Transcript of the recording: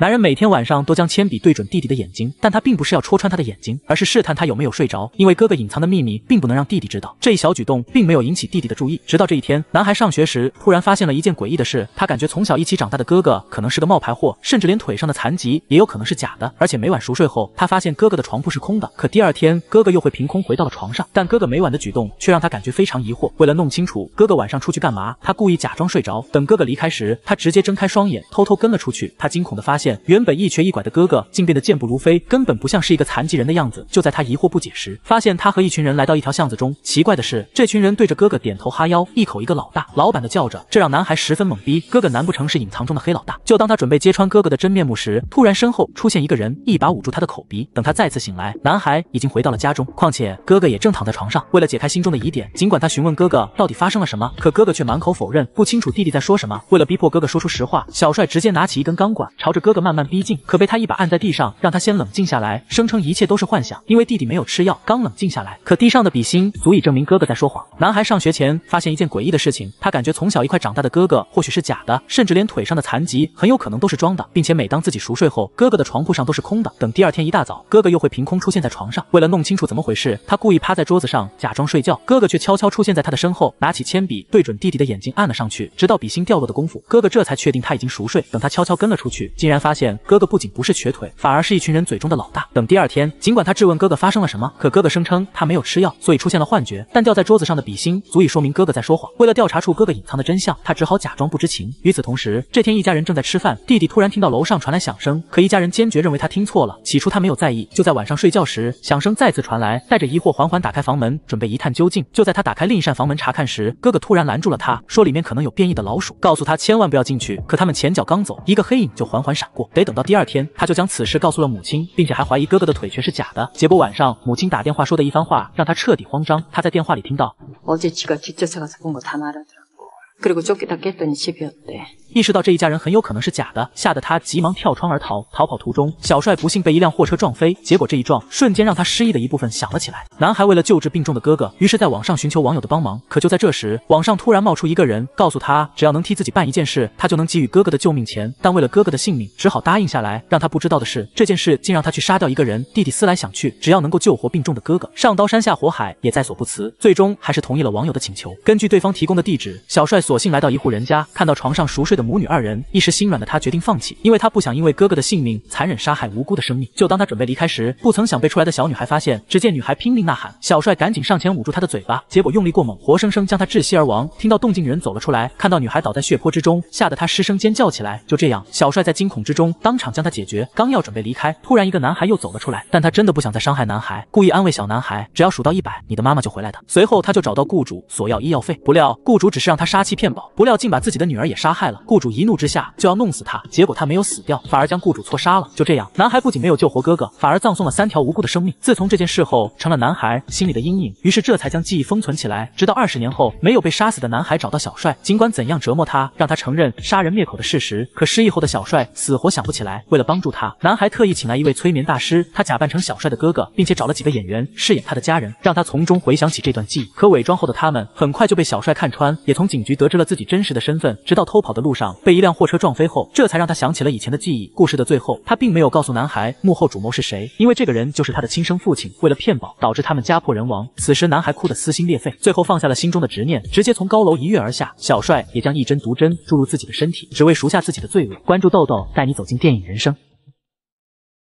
男人每天晚上都将铅笔对准弟弟的眼睛，但他并不是要戳穿他的眼睛，而是试探他有没有睡着。因为哥哥隐藏的秘密并不能让弟弟知道。这一小举动并没有引起弟弟的注意，直到这一天，男孩上学时突然发现了一件诡异的事。他感觉从小一起长大的哥哥可能是个冒牌货，甚至连腿上的残疾也有可能是假的。而且每晚熟睡后，他发现哥哥的床铺是空的，可第二天哥哥又会凭空回到了床上。但哥哥每晚的举动却让他感觉非常疑惑。为了弄清楚哥哥晚上出去干嘛，他故意假装睡着，等哥哥离开时，他直接睁开双眼，偷偷跟了出去。他惊恐地发现。原本一瘸一拐的哥哥，竟变得健步如飞，根本不像是一个残疾人的样子。就在他疑惑不解时，发现他和一群人来到一条巷子中。奇怪的是，这群人对着哥哥点头哈腰，一口一个老大、老板的叫着，这让男孩十分懵逼。哥哥难不成是隐藏中的黑老大？就当他准备揭穿哥哥的真面目时，突然身后出现一个人，一把捂住他的口鼻。等他再次醒来，男孩已经回到了家中，况且哥哥也正躺在床上。为了解开心中的疑点，尽管他询问哥哥到底发生了什么，可哥哥却满口否认，不清楚弟弟在说什么。为了逼迫哥哥说出实话，小帅直接拿起一根钢管，朝着哥哥。慢慢逼近，可被他一把按在地上，让他先冷静下来，声称一切都是幻想，因为弟弟没有吃药。刚冷静下来，可地上的笔芯足以证明哥哥在说谎。男孩上学前发现一件诡异的事情，他感觉从小一块长大的哥哥或许是假的，甚至连腿上的残疾很有可能都是装的，并且每当自己熟睡后，哥哥的床铺上都是空的。等第二天一大早，哥哥又会凭空出现在床上。为了弄清楚怎么回事，他故意趴在桌子上假装睡觉，哥哥却悄悄出现在他的身后，拿起铅笔对准弟弟的眼睛按了上去，直到笔芯掉落的功夫，哥哥这才确定他已经熟睡。等他悄悄跟了出去，竟然发。发现哥哥不仅不是瘸腿，反而是一群人嘴中的老大。等第二天，尽管他质问哥哥发生了什么，可哥哥声称他没有吃药，所以出现了幻觉。但掉在桌子上的笔芯足以说明哥哥在说谎。为了调查出哥哥隐藏的真相，他只好假装不知情。与此同时，这天一家人正在吃饭，弟弟突然听到楼上传来响声，可一家人坚决认为他听错了。起初他没有在意，就在晚上睡觉时，响声再次传来，带着疑惑缓缓打开房门，准备一探究竟。就在他打开另一扇房门查看时，哥哥突然拦住了他，说里面可能有变异的老鼠，告诉他千万不要进去。可他们前脚刚走，一个黑影就缓缓闪过。得等到第二天，他就将此事告诉了母亲，并且还怀疑哥哥的腿全是假的。结果晚上，母亲打电话说的一番话，让他彻底慌张。他在电话里听到。意识到这一家人很有可能是假的，吓得他急忙跳窗而逃。逃跑途中，小帅不幸被一辆货车撞飞。结果这一撞，瞬间让他失忆的一部分想了起来。男孩为了救治病重的哥哥，于是在网上寻求网友的帮忙。可就在这时，网上突然冒出一个人，告诉他只要能替自己办一件事，他就能给予哥哥的救命钱。但为了哥哥的性命，只好答应下来。让他不知道的是，这件事竟让他去杀掉一个人。弟弟思来想去，只要能够救活病重的哥哥，上刀山下火海也在所不辞。最终还是同意了网友的请求。根据对方提供的地址，小帅索性来到一户人家，看到床上熟睡的。母女二人一时心软的他决定放弃，因为他不想因为哥哥的性命残忍杀害无辜的生命。就当他准备离开时，不曾想被出来的小女孩发现。只见女孩拼命呐喊，小帅赶紧上前捂住她的嘴巴，结果用力过猛，活生生将她窒息而亡。听到动静的人走了出来，看到女孩倒在血泊之中，吓得他失声尖叫起来。就这样，小帅在惊恐之中当场将她解决。刚要准备离开，突然一个男孩又走了出来，但他真的不想再伤害男孩，故意安慰小男孩：“只要数到一百，你的妈妈就回来的。”随后他就找到雇主索要医药费，不料雇主只是让他杀妻骗保，不料竟把自己的女儿也杀害了。雇主一怒之下就要弄死他，结果他没有死掉，反而将雇主错杀了。就这样，男孩不仅没有救活哥哥，反而葬送了三条无辜的生命。自从这件事后，成了男孩心里的阴影。于是这才将记忆封存起来，直到二十年后，没有被杀死的男孩找到小帅。尽管怎样折磨他，让他承认杀人灭口的事实，可失忆后的小帅死活想不起来。为了帮助他，男孩特意请来一位催眠大师，他假扮成小帅的哥哥，并且找了几个演员饰演他的家人，让他从中回想起这段记忆。可伪装后的他们很快就被小帅看穿，也从警局得知了自己真实的身份。直到偷跑的路上。被一辆货车撞飞后，这才让他想起了以前的记忆。故事的最后，他并没有告诉男孩幕后主谋是谁，因为这个人就是他的亲生父亲。为了骗保，导致他们家破人亡。此时，男孩哭得撕心裂肺，最后放下了心中的执念，直接从高楼一跃而下。小帅也将一针毒针注入自己的身体，只为赎下自己的罪恶。关注豆豆，带你走进电影人生。